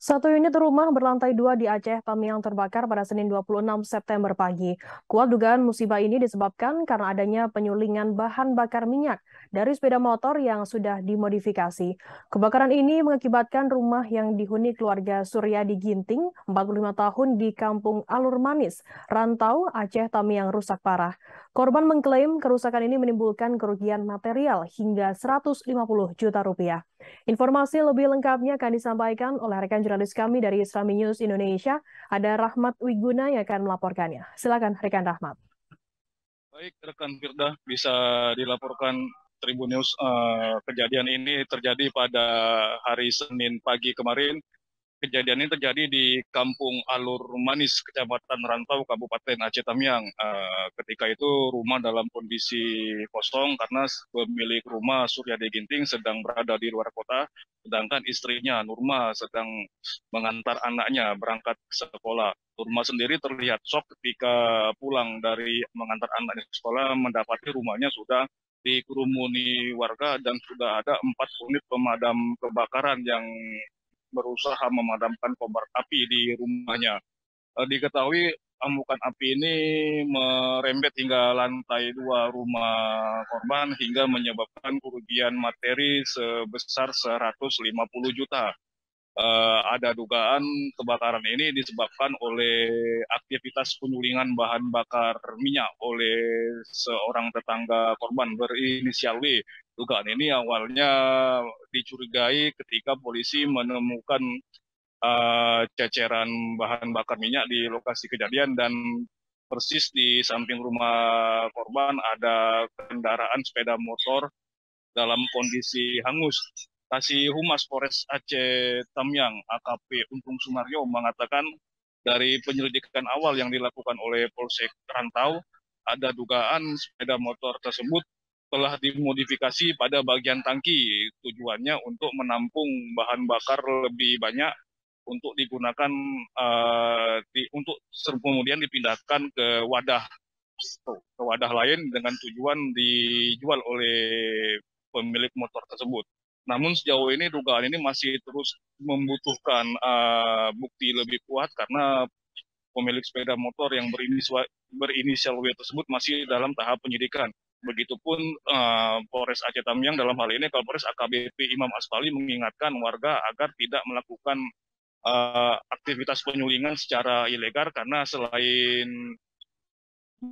Satu unit rumah berlantai dua di Aceh Tamiang terbakar pada Senin 26 September pagi. Kuat dugaan musibah ini disebabkan karena adanya penyulingan bahan bakar minyak dari sepeda motor yang sudah dimodifikasi. Kebakaran ini mengakibatkan rumah yang dihuni keluarga Suryadi Ginting, 45 tahun di kampung Alur Manis, Rantau, Aceh Tamiang rusak parah. Korban mengklaim kerusakan ini menimbulkan kerugian material hingga 150 juta rupiah. Informasi lebih lengkapnya akan disampaikan oleh rekan jurnalis kami dari Islami News Indonesia. Ada Rahmat Wiguna yang akan melaporkannya. Silakan rekan Rahmat. Baik, rekan Firda bisa dilaporkan Tribun News uh, kejadian ini terjadi pada hari Senin pagi kemarin kejadian ini terjadi di Kampung Alur Manis, Kecamatan Rantau, Kabupaten Aceh Tamiang. Uh, ketika itu rumah dalam kondisi kosong karena pemilik rumah Surya Ginting sedang berada di luar kota, sedangkan istrinya Nurma sedang mengantar anaknya berangkat ke sekolah. Nurma sendiri terlihat shock ketika pulang dari mengantar anaknya ke sekolah mendapati rumahnya sudah dikerumuni warga dan sudah ada empat unit pemadam kebakaran yang berusaha memadamkan kobar api di rumahnya. Eh, diketahui amukan api ini merembet hingga lantai dua rumah korban hingga menyebabkan kerugian materi sebesar 150 juta. Uh, ada dugaan kebakaran ini disebabkan oleh aktivitas penyulingan bahan bakar minyak oleh seorang tetangga korban berinisial W Dugaan ini awalnya dicurigai ketika polisi menemukan uh, ceceran bahan bakar minyak di lokasi kejadian dan persis di samping rumah korban ada kendaraan sepeda motor dalam kondisi hangus. Kasih Humas Polres Aceh Tamyang AKP Untung Sumaryo mengatakan dari penyelidikan awal yang dilakukan oleh Polsek Rantau ada dugaan sepeda motor tersebut telah dimodifikasi pada bagian tangki tujuannya untuk menampung bahan bakar lebih banyak untuk digunakan uh, di, untuk kemudian dipindahkan ke wadah ke wadah lain dengan tujuan dijual oleh pemilik motor tersebut. Namun sejauh ini dugaan ini masih terus membutuhkan uh, bukti lebih kuat karena pemilik sepeda motor yang berinisial, berinisial W tersebut masih dalam tahap penyidikan. Begitupun uh, Polres Aceh Tamiang dalam hal ini Polres AKBP Imam Asfali mengingatkan warga agar tidak melakukan uh, aktivitas penyulingan secara ilegal karena selain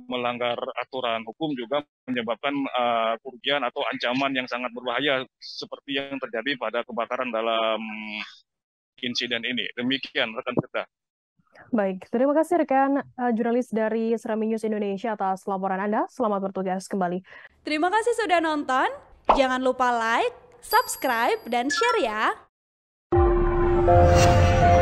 melanggar aturan hukum juga menyebabkan uh, kerugian atau ancaman yang sangat berbahaya seperti yang terjadi pada kebakaran dalam insiden ini. Demikian rekan kita. Baik, terima kasih rekan uh, jurnalis dari Serami News Indonesia atas laporan Anda. Selamat bertugas kembali. Terima kasih sudah nonton. Jangan lupa like, subscribe, dan share ya.